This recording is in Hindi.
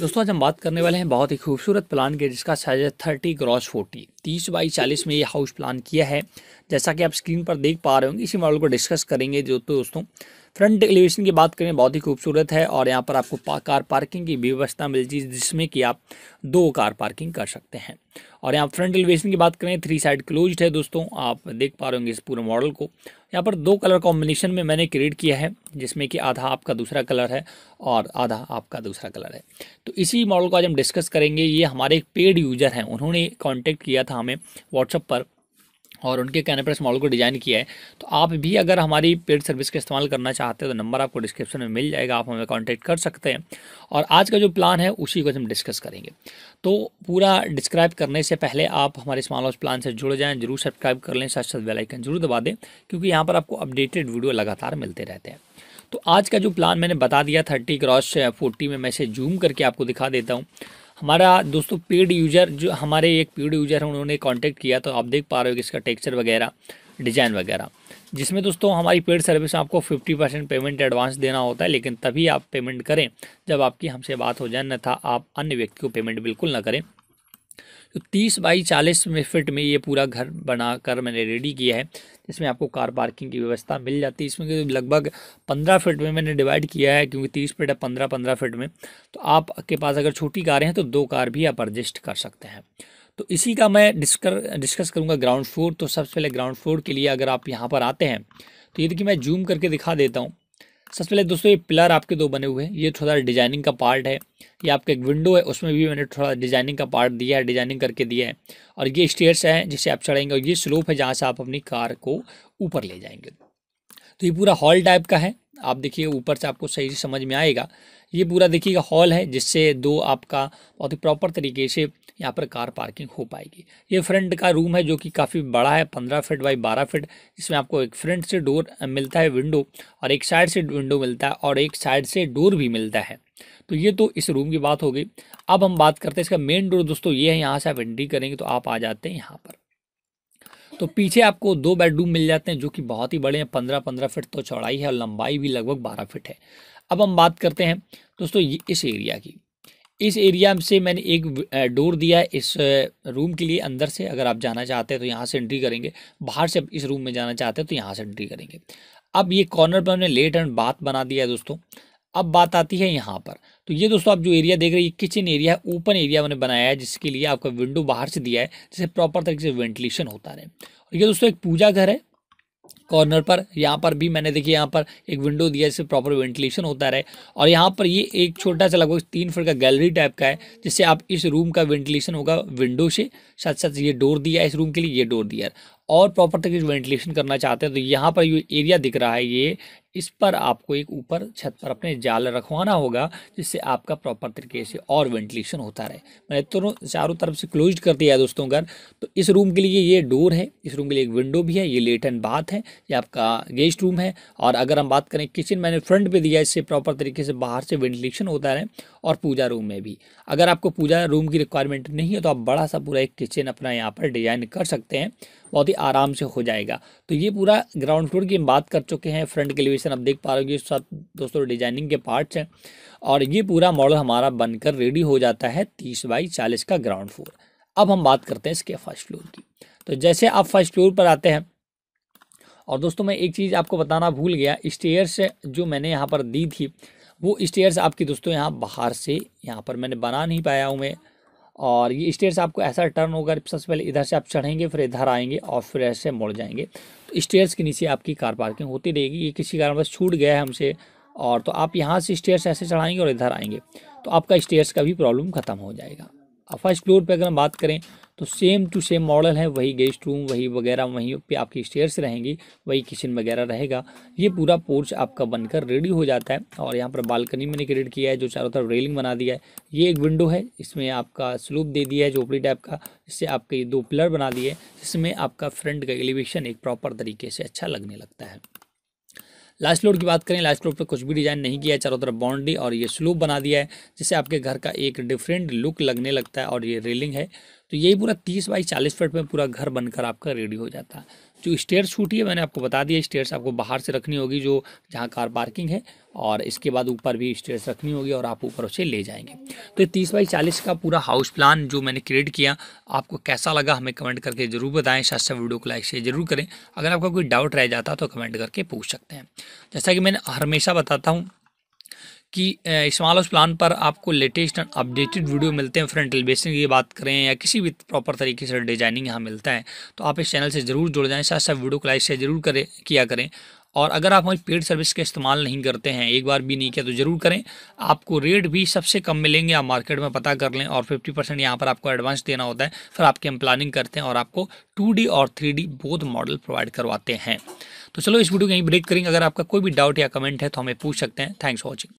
दोस्तों आज हम बात करने वाले हैं बहुत ही खूबसूरत प्लान के जिसका साइज है थर्टी क्रॉस फोर्टी तीस बाई चालीस में ये हाउस प्लान किया है जैसा कि आप स्क्रीन पर देख पा रहे होंगे इसी मॉडल को डिस्कस करेंगे जो तो दोस्तों फ्रंट एलिवेशन की बात करें बहुत ही खूबसूरत है और यहाँ पर आपको पा, कार पार्किंग की व्यवस्था मिल जाएगी जिसमें कि आप दो कार पार्किंग कर सकते हैं और यहाँ फ्रंट एलिवेशन की बात करें थ्री साइड क्लोज्ड है दोस्तों आप देख पा रहे होंगे इस पूरे मॉडल को यहाँ पर दो कलर कॉम्बिनेशन में मैंने क्रिएट किया है जिसमें कि आधा आपका दूसरा कलर है और आधा आपका दूसरा कलर है तो इसी मॉडल को आज हम डिस्कस करेंगे ये हमारे एक पेड यूज़र हैं उन्होंने कॉन्टेक्ट किया था हमें व्हाट्सअप पर और उनके कहने पर इस मॉडल को डिज़ाइन किया है तो आप भी अगर हमारी पेड सर्विस का इस्तेमाल करना चाहते हो तो नंबर आपको डिस्क्रिप्शन में मिल जाएगा आप हमें कांटेक्ट कर सकते हैं और आज का जो प्लान है उसी को हम डिस्कस करेंगे तो पूरा डिस्क्राइब करने से पहले आप हमारे स्मॉल हाउस प्लान से जुड़ जाएँ जरूर सब्सक्राइब कर लें साथ साथ बेलाइकन जरूर दबा दें क्योंकि यहाँ पर आपको अपडेटेड वीडियो लगातार मिलते रहते हैं तो आज का जो प्लान मैंने बता दिया थर्टी क्रॉस फोर्टी में मैं इसे जूम करके आपको दिखा देता हूँ हमारा दोस्तों पेड यूजर जो हमारे एक पेड यूजर है उन्होंने कांटेक्ट किया तो आप देख पा रहे हो कि इसका टेक्सचर वगैरह डिज़ाइन वगैरह जिसमें दोस्तों हमारी पेड सर्विस में आपको 50 परसेंट पेमेंट एडवांस देना होता है लेकिन तभी आप पेमेंट करें जब आपकी हमसे बात हो जाए न था आप अन्य व्यक्ति को पेमेंट बिल्कुल ना करें तो तीस बाई चालीस में फिट में ये पूरा घर बना कर मैंने रेडी किया है इसमें आपको कार पार्किंग की व्यवस्था मिल जाती है इसमें लगभग पंद्रह फिट में मैंने डिवाइड किया है क्योंकि तीस फिट है पंद्रह पंद्रह फिट में तो आपके पास अगर छोटी कारें हैं तो दो कार भी आप एडजस्ट कर सकते हैं तो इसी का मैं डिस्कर डिस्कस करूँगा ग्राउंड फ्लोर तो सबसे पहले ग्राउंड फ्लोर के लिए अगर आप यहाँ पर आते हैं तो ये देखिए मैं जूम करके दिखा देता हूँ सबसे पहले दोस्तों ये पिलर आपके दो बने हुए हैं ये थोड़ा डिजाइनिंग का पार्ट है ये आपका एक विंडो है उसमें भी मैंने थोड़ा डिजाइनिंग का पार्ट दिया है डिजाइनिंग करके दिया है और ये स्टेयर्स हैं जिसे आप चढ़ेंगे और ये स्लोप है जहाँ से आप अपनी कार को ऊपर ले जाएंगे तो ये पूरा हॉल टाइप का है आप देखिए ऊपर से आपको सही से समझ में आएगा ये पूरा देखिएगा हॉल है जिससे दो आपका बहुत ही प्रॉपर तरीके से यहाँ पर कार पार्किंग हो पाएगी ये फ्रंट का रूम है जो कि काफ़ी बड़ा है पंद्रह फीट बाई बारह फीट इसमें आपको एक फ्रंट से डोर मिलता है विंडो और एक साइड से विंडो मिलता है और एक साइड से डोर भी मिलता है तो ये तो इस रूम की बात हो गई अब हम बात करते हैं इसका मेन डोर दोस्तों ये है यहाँ से आप एंट्री करेंगे तो आप आ जाते हैं यहाँ पर तो पीछे आपको दो बेडरूम मिल जाते हैं जो कि बहुत ही बड़े हैं पंद्रह पंद्रह फिट तो चौड़ाई है और लंबाई भी लगभग बारह फिट है अब हम बात करते हैं दोस्तों इस एरिया की इस एरिया से मैंने एक डोर दिया है इस रूम के लिए अंदर से अगर आप जाना चाहते हैं तो यहाँ से एंट्री करेंगे बाहर से इस रूम में जाना चाहते हैं तो यहाँ से एंट्री करेंगे अब ये कॉर्नर पर हमने लेट एंड बाथ बना दिया है दोस्तों अब बात आती है यहाँ पर तो ये दोस्तों आप जो एरिया देख रहे हैं ये किचन एरिया है ओपन एरिया मैंने बनाया है जिसके लिए आपका विंडो बाहर से दिया है जिसे प्रॉपर तरीके से वेंटिलेशन होता रहे और ये दोस्तों एक पूजा घर है कॉर्नर पर यहाँ पर भी मैंने देखिए यहाँ पर एक विंडो दिया जिससे प्रॉपर वेंटिलेशन होता रहे और यहाँ पर ये एक छोटा सा लगभग तीन फुट का गैलरी टाइप का है जिससे आप इस रूम का वेंटिलेशन होगा विंडो से साथ साथ ये डोर दिया इस रूम के लिए ये डोर दिया और प्रॉपर तरीके से वेंटिलेशन करना चाहते हैं तो यहाँ पर ये एरिया दिख रहा है ये इस पर आपको एक ऊपर छत पर अपने जाल रखवाना होगा जिससे आपका प्रॉपर तरीके से और वेंटिलेशन होता रहे मैंने तो चारों तरफ से क्लोज कर दिया है दोस्तों घर तो इस रूम के लिए ये डोर है इस रूम के लिए एक विंडो भी है ये एंड बाथ है ये आपका गेस्ट रूम है और अगर हम बात करें किचन मैंने फ्रंट पर दिया इससे प्रॉपर तरीके से बाहर से वेंटिलेशन होता रहे और पूजा रूम में भी अगर आपको पूजा रूम की रिक्वायरमेंट नहीं है तो आप बड़ा सा पूरा एक किचन अपना यहाँ पर डिजाइन कर सकते हैं बहुत ही आराम से हो जाएगा तो ये पूरा ग्राउंड फ्लोर की हम बात कर चुके हैं फ्रंट के लिए पोजीशन आप देख पा रहे हो इस साथ दोस्तों डिजाइनिंग के पार्ट्स हैं और ये पूरा मॉडल हमारा बनकर रेडी हो जाता है तीस बाई चालीस का ग्राउंड फ्लोर अब हम बात करते हैं इसके फर्स्ट फ्लोर की तो जैसे आप फर्स्ट फ्लोर पर आते हैं और दोस्तों मैं एक चीज़ आपको बताना भूल गया स्टेयर्स जो मैंने यहाँ पर दी थी वो स्टेयर्स आपकी दोस्तों यहाँ बाहर से यहाँ पर मैंने बना नहीं पाया हूँ मैं और ये स्टेयर से आपको ऐसा टर्न होगा सबसे पहले इधर से आप चढ़ेंगे फिर इधर आएंगे और फिर ऐसे मुड़ जाएंगे तो स्टेयर्स के नीचे आपकी कार पार्किंग होती रहेगी ये किसी कारण बस छूट गया है हमसे और तो आप यहाँ से स्टेयर्स ऐसे चढ़ाएंगे और इधर आएंगे तो आपका स्टेयर्स का भी प्रॉब्लम ख़त्म हो जाएगा फर्स्ट फ्लोर पर अगर हम बात करें तो सेम टू सेम मॉडल है वही गेस्ट रूम वही वगैरह वहीं पे आपकी स्टेयर्स रहेंगी वही किचन वगैरह रहेगा ये पूरा पोर्च आपका बनकर रेडी हो जाता है और यहाँ पर बालकनी मैंने क्रिएट किया है जो चारों तरफ रेलिंग बना दिया है ये एक विंडो है इसमें आपका स्लूप दे दिया है झोपड़ी टाइप का इससे आपके ये दो पिलर बना दिए जिसमें आपका फ्रंट का एलिवेशन एक प्रॉपर तरीके से अच्छा लगने लगता है लास्ट फ्लोर की बात करें लास्ट फ्लोर पर कुछ भी डिजाइन नहीं किया है चारों तरफ बाउंड्री और ये स्लूप बना दिया है जिससे आपके घर का एक डिफरेंट लुक लगने लगता है और ये रेलिंग है तो यही पूरा तीस बाई चालीस फीट में पूरा घर बनकर आपका रेडी हो जाता है जो स्टेयर्स छूटी है मैंने आपको बता दिया स्टेयर्स आपको बाहर से रखनी होगी जो जहाँ कार पार्किंग है और इसके बाद ऊपर भी स्टेयर्स रखनी होगी और आप ऊपर उसे ले जाएंगे तो तीस बाई चालीस का पूरा हाउस प्लान जो मैंने क्रिएट किया आपको कैसा लगा हमें कमेंट करके ज़रूर बताएं साथ साथ वीडियो को लाइक शेयर जरूर करें अगर आपका कोई डाउट रह जाता तो कमेंट करके पूछ सकते हैं जैसा कि मैंने हमेशा बताता हूँ कि स्मॉल हाउस प्लान पर आपको लेटेस्ट एंड अपडेटेड वीडियो मिलते हैं फ्रंट एलिवेशन की बात करें या किसी भी प्रॉपर तरीके से डिजाइनिंग यहाँ मिलता है तो आप इस चैनल से ज़रूर जुड़ जाएँ साथ साथ वीडियो को लाइक शेयर जरूर करें किया करें और अगर आप हमारी पेड सर्विस का इस्तेमाल नहीं करते हैं एक बार भी नहीं किया तो ज़रूर करें आपको रेट भी सबसे कम मिलेंगे आप मार्केट में पता कर लें और 50 परसेंट यहाँ पर आपको एडवांस देना होता है फिर आपकी हम प्लानिंग करते हैं और आपको 2D और 3D बोध मॉडल प्रोवाइड करवाते हैं तो चलो इस वीडियो को यहीं ब्रेक करेंगे अगर आपका कोई भी डाउट या कमेंट है तो हमें पूछ सकते हैं थैंक्स फॉर वॉचिंग